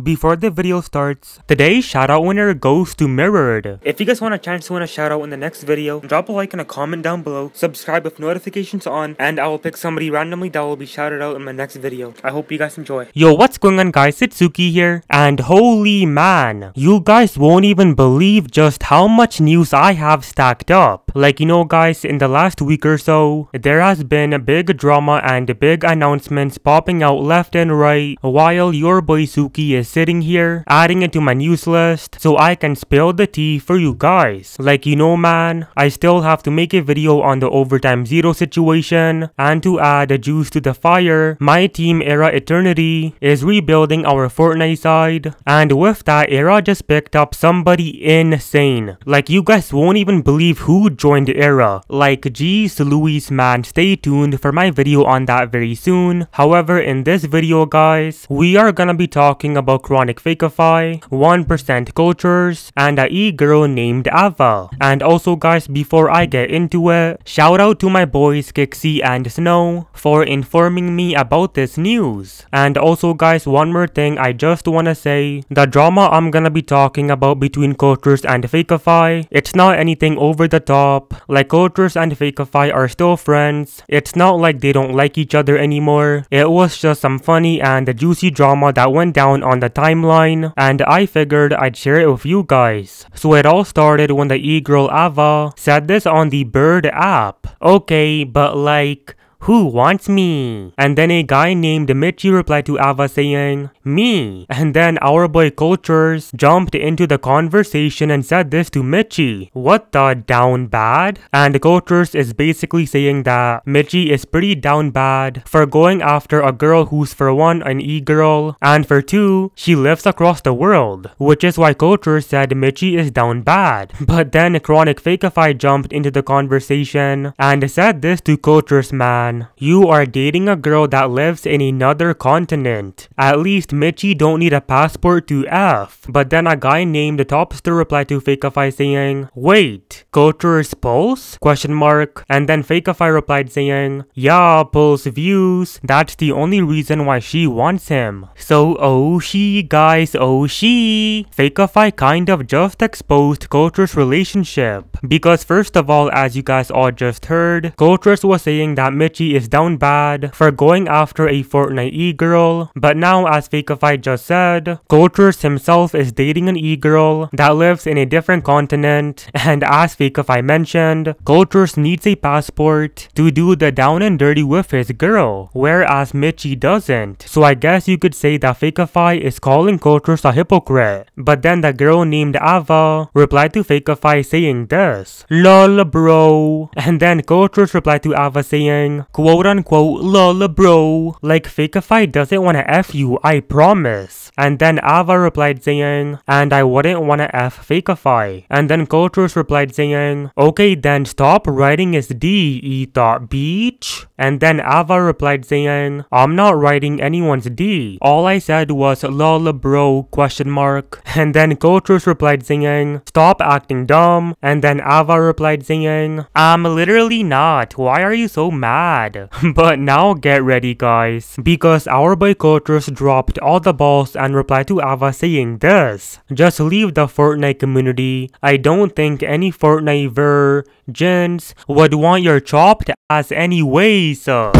Before the video starts, today's shoutout winner goes to Mirrored. If you guys want a chance to win a shoutout in the next video, drop a like and a comment down below, subscribe with notifications on, and I will pick somebody randomly that will be shouted out in my next video. I hope you guys enjoy. Yo, what's going on guys, it's Suki here, and holy man, you guys won't even believe just how much news I have stacked up. Like you know guys, in the last week or so, there has been a big drama and big announcements popping out left and right, while your boy Suki is sitting here, adding it to my news list, so I can spill the tea for you guys. Like you know man, I still have to make a video on the overtime zero situation, and to add the juice to the fire, my team Era Eternity is rebuilding our Fortnite side, and with that Era just picked up somebody insane. Like you guys won't even believe who joined Era. Like geez, Louise man, stay tuned for my video on that very soon. However, in this video guys, we are gonna be talking about Chronic Fakify, 1% Cultures, and a e-girl named Ava. And also guys, before I get into it, shout out to my boys Kixie and Snow for informing me about this news. And also guys, one more thing I just wanna say, the drama I'm gonna be talking about between Cultures and Fakify, it's not anything over the top, like Cultures and Fakify are still friends, it's not like they don't like each other anymore, it was just some funny and juicy drama that went down on on the timeline, and I figured I'd share it with you guys. So it all started when the e-girl Ava said this on the Bird app. Okay, but like, who wants me? And then a guy named Michi replied to Ava saying, Me. And then our boy Cultures jumped into the conversation and said this to Michi. What the down bad? And Cultures is basically saying that Michi is pretty down bad for going after a girl who's for one an e-girl and for two, she lives across the world. Which is why Cultures said Michi is down bad. But then Chronic Fakeify jumped into the conversation and said this to Cultures man man. You are dating a girl that lives in another continent. At least Mitchie don't need a passport to F. But then a guy named Topster replied to Fakeify saying, Wait, culture's pulse? Question mark. And then Fakeify replied saying, Yeah, pulse views. That's the only reason why she wants him. So oh she guys, oh she. Fakeify kind of just exposed culture's relationship. Because first of all, as you guys all just heard, culture's was saying that Mitch she is down bad for going after a Fortnite e-girl, but now as Fakeify just said, Cultures himself is dating an e-girl that lives in a different continent, and as Fakeify mentioned, Cultures needs a passport to do the down and dirty with his girl, whereas Mitchie doesn't. So I guess you could say that Fakeify is calling Cultures a hypocrite. But then the girl named Ava replied to Fakeify saying this, LOL bro. And then Cultures replied to Ava saying, quote unquote lol bro. Like Fakeify doesn't wanna F you, I promise. And then Ava replied saying, and I wouldn't wanna F Fakeify. And then Cultures replied saying, okay then stop writing is D, E thought beach. And then Ava replied saying, I'm not writing anyone's D. All I said was lol bro question mark. And then Cultures replied saying, stop acting dumb. And then Ava replied saying, I'm literally not. Why are you so mad? bad. but now get ready guys, because our boycotters dropped all the balls and replied to Ava saying this. Just leave the Fortnite community. I don't think any Fortnite virgins would want your chopped ass anyways. God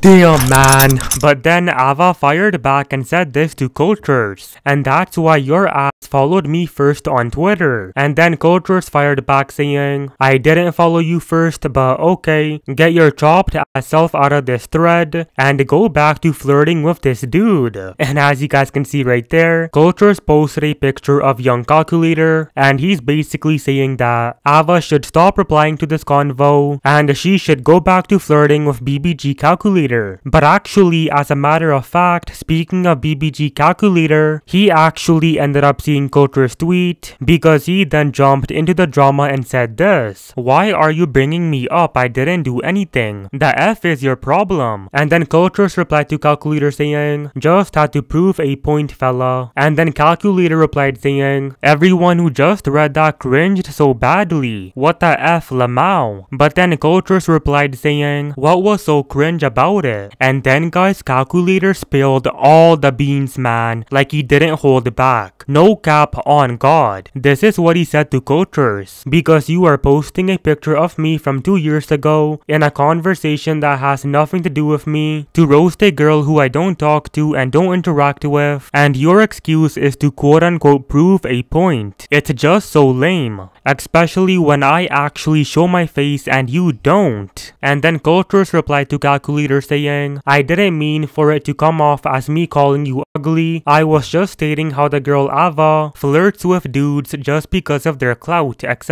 damn, man. But then Ava fired back and said this to cultures, and that's why your ass followed me first on Twitter. And then Cultures fired back saying, I didn't follow you first, but okay, get your chopped self out of this thread and go back to flirting with this dude. And as you guys can see right there, Cultures posted a picture of young calculator and he's basically saying that Ava should stop replying to this convo and she should go back to flirting with BBG calculator. But actually, as a matter of fact, speaking of BBG calculator, he actually ended up seen Kotra's tweet because he then jumped into the drama and said this. Why are you bringing me up? I didn't do anything. The F is your problem. And then Kotra's replied to Calculator saying, just had to prove a point fella. And then Calculator replied saying, everyone who just read that cringed so badly. What the F Lamau? But then Kotra's replied saying, what was so cringe about it? And then guys Calculator spilled all the beans man, like he didn't hold back. No cap on God. This is what he said to Cultures Because you are posting a picture of me from two years ago in a conversation that has nothing to do with me to roast a girl who I don't talk to and don't interact with and your excuse is to quote unquote prove a point. It's just so lame. Especially when I actually show my face and you don't. And then Cultures replied to Calculator saying, I didn't mean for it to come off as me calling you ugly. I was just stating how the girl Ava flirts with dudes just because of their clout, etc.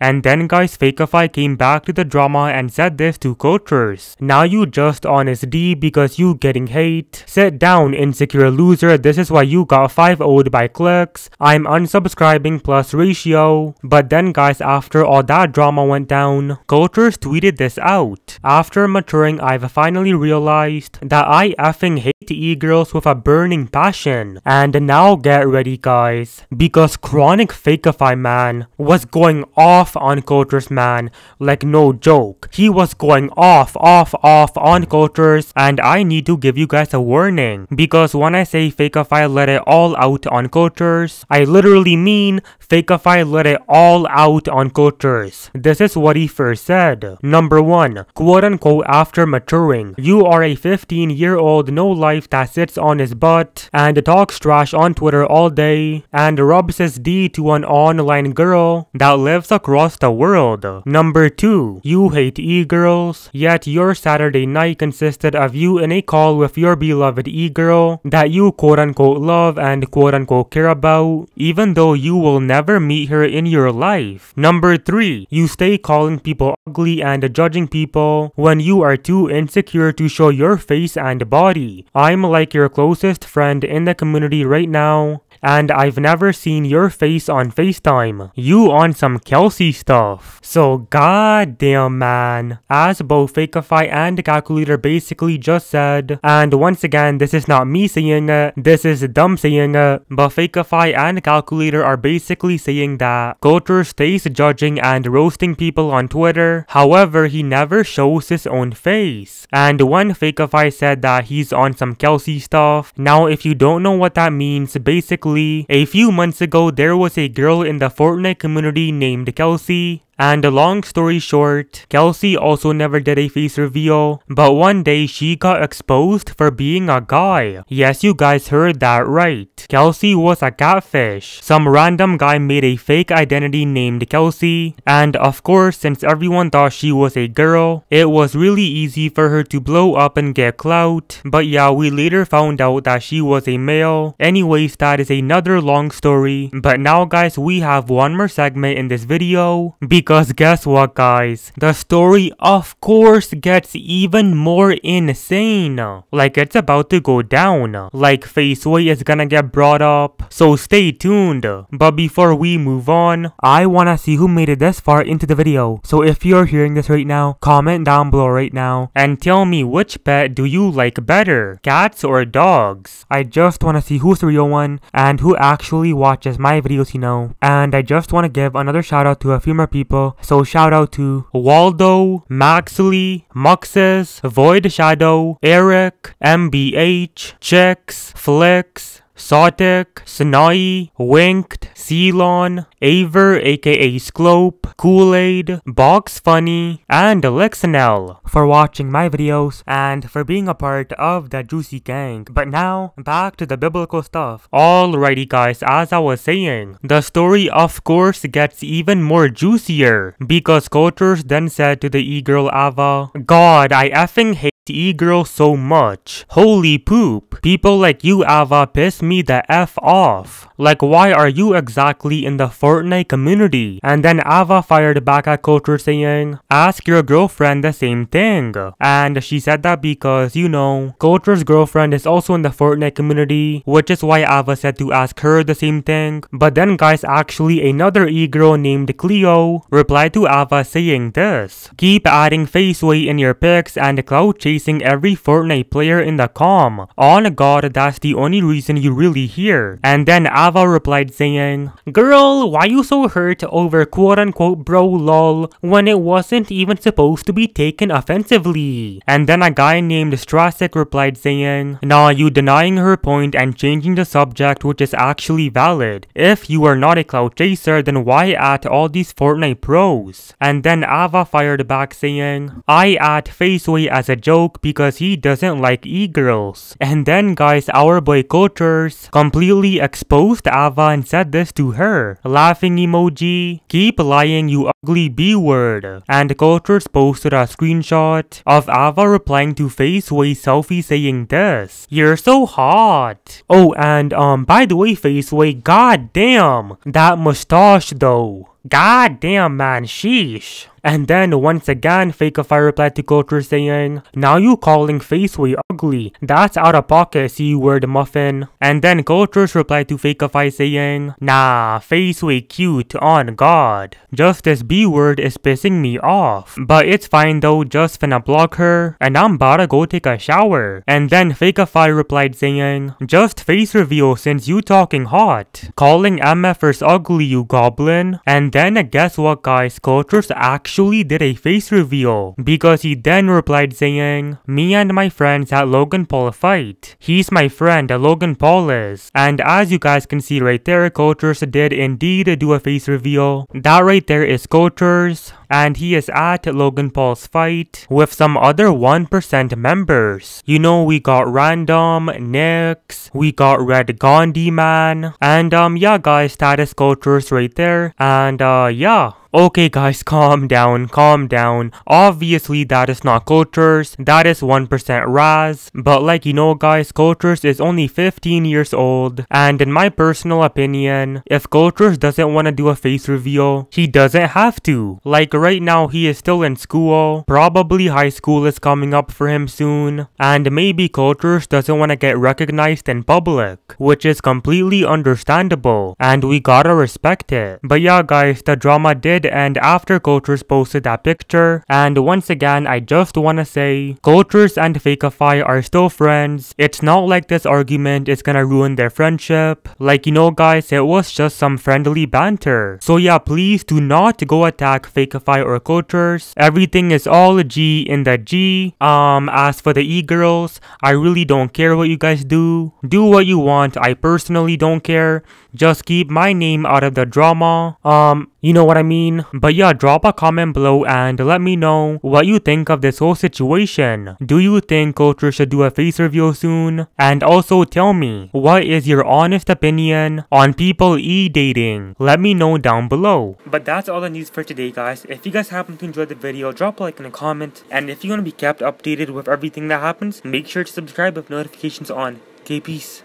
And then guys Fakeify came back to the drama and said this to coaches. Now you just honest D because you getting hate. Sit down insecure loser, this is why you got 5 owed by clicks. I'm unsubscribing plus ratio. But then guys after all that drama went down, coaches tweeted this out. After maturing I've finally realized that I effing hate e-girls with a burning passion. And now get ready guys because chronic Fakeify Man was going off on cultures man like no joke. He was going off, off, off on cultures, and I need to give you guys a warning because when I say Fakeify let it all out on cultures, I literally mean Fakeify let it all out on cultures. This is what he first said. Number 1. Quote unquote after maturing, you are a 15 year old no life that sits on his butt and talks trash on Twitter all day and robs his D to an online girl that lives across the world. Number 2. You hate e-girls, yet your Saturday night consisted of you in a call with your beloved e-girl that you quote-unquote love and quote-unquote care about, even though you will never meet her in your life. Number 3. You stay calling people ugly and judging people when you are too insecure to show your face and body. I'm like your closest friend in the community right now, and I've never seen your face on FaceTime. You on some Kelsey stuff. So goddamn man. As both Fakeify and Calculator basically just said, and once again this is not me saying it, uh, this is dumb saying it, uh, but Fakeify and Calculator are basically saying that Culture stays judging and roasting people on Twitter, however he never shows his own face. And one Fakeify said that he's on some Kelsey stuff. Now if you don't know what that means, basically quickly. A few months ago, there was a girl in the Fortnite community named Kelsey and long story short, Kelsey also never did a face reveal, but one day she got exposed for being a guy. Yes, you guys heard that right. Kelsey was a catfish. Some random guy made a fake identity named Kelsey, and of course, since everyone thought she was a girl, it was really easy for her to blow up and get clout, but yeah, we later found out that she was a male. Anyways, that is another long story, but now guys, we have one more segment in this video, because because guess what guys, the story of course gets even more insane. Like it's about to go down, like Faceway is gonna get brought up, so stay tuned. But before we move on, I wanna see who made it this far into the video. So if you're hearing this right now, comment down below right now and tell me which pet do you like better, cats or dogs? I just wanna see who's the real one and who actually watches my videos you know. And I just wanna give another shout out to a few more people so shout out to Waldo, Maxley, Muxus, Void Shadow, Eric, MBH, Chicks, Flicks, Sotek, Sinai, Winked, Ceylon, Aver aka Sclope, Kool-Aid, Box Funny, and Elixinel for watching my videos and for being a part of the Juicy Gang. But now, back to the biblical stuff. Alrighty guys, as I was saying, the story of course gets even more juicier because Coulters then said to the e-girl Ava, God, I effing hate e girl so much. Holy poop. People like you, Ava, piss me the F off. Like, why are you exactly in the Fortnite community? And then Ava fired back at Culture saying, Ask your girlfriend the same thing. And she said that because, you know, Culture's girlfriend is also in the Fortnite community, which is why Ava said to ask her the same thing. But then, guys, actually, another e girl named Cleo replied to Ava saying this Keep adding face weight in your pics and clout chasing every Fortnite player in the com. On god, that's the only reason you really here. And then Ava replied saying, Girl, why you so hurt over quote-unquote bro lol when it wasn't even supposed to be taken offensively? And then a guy named Strasik replied saying, Nah, you denying her point and changing the subject which is actually valid. If you are not a cloud chaser, then why at all these Fortnite pros? And then Ava fired back saying, I at Faceway as a joke because he doesn't like e-girls. And then guys, our boy cultures completely exposed Ava and said this to her. Laughing emoji, keep lying you ugly b-word. And cultures posted a screenshot of Ava replying to Faceway selfie saying this. You're so hot. Oh and um by the way Faceway, god damn. That mustache though. God damn man, sheesh. And then once again, Fake a Fire replied to Culture saying, Now you calling Faceway ugly. That's out of pocket, C-word muffin. And then Cultures replied to Fake a Fire saying, Nah, Faceway cute on God. Just this B-word is pissing me off. But it's fine though, just finna block her. And I'm bout to go take a shower. And then Fake a Fire replied saying, Just face reveal since you talking hot. Calling MFers ugly, you goblin. And then guess what guys, Cultures actually actually did a face reveal because he then replied saying, Me and my friends had Logan Paul fight. He's my friend, Logan Paul is. And as you guys can see right there, Cultures did indeed do a face reveal. That right there is Cultures and he is at Logan Paul's fight with some other 1% members. You know, we got Random, Nix, we got Red Gandhi Man, and um, yeah guys, status cultures right there, and uh, yeah. Okay guys, calm down, calm down. Obviously that is not Cultures, that is 1% Raz. But like you know guys, Cultures is only 15 years old. And in my personal opinion, if Cultures doesn't want to do a face reveal, he doesn't have to. Like right now he is still in school, probably high school is coming up for him soon, and maybe Cultures doesn't want to get recognized in public, which is completely understandable, and we gotta respect it. But yeah guys, the drama did end after Cultures posted that picture, and once again I just wanna say, Cultures and Fakeify are still friends, it's not like this argument is gonna ruin their friendship, like you know guys, it was just some friendly banter. So yeah, please do not go attack Fakeify Spotify or Cultures. Everything is all a G in the G. Um, as for the e-girls, I really don't care what you guys do. Do what you want. I personally don't care. Just keep my name out of the drama. Um, you know what I mean? But yeah, drop a comment below and let me know what you think of this whole situation. Do you think Culture should do a face reveal soon? And also tell me, what is your honest opinion on people e-dating? Let me know down below. But that's all the news for today guys. If you guys happen to enjoy the video, drop a like and a comment. And if you want to be kept updated with everything that happens, make sure to subscribe with notifications on. Okay, peace.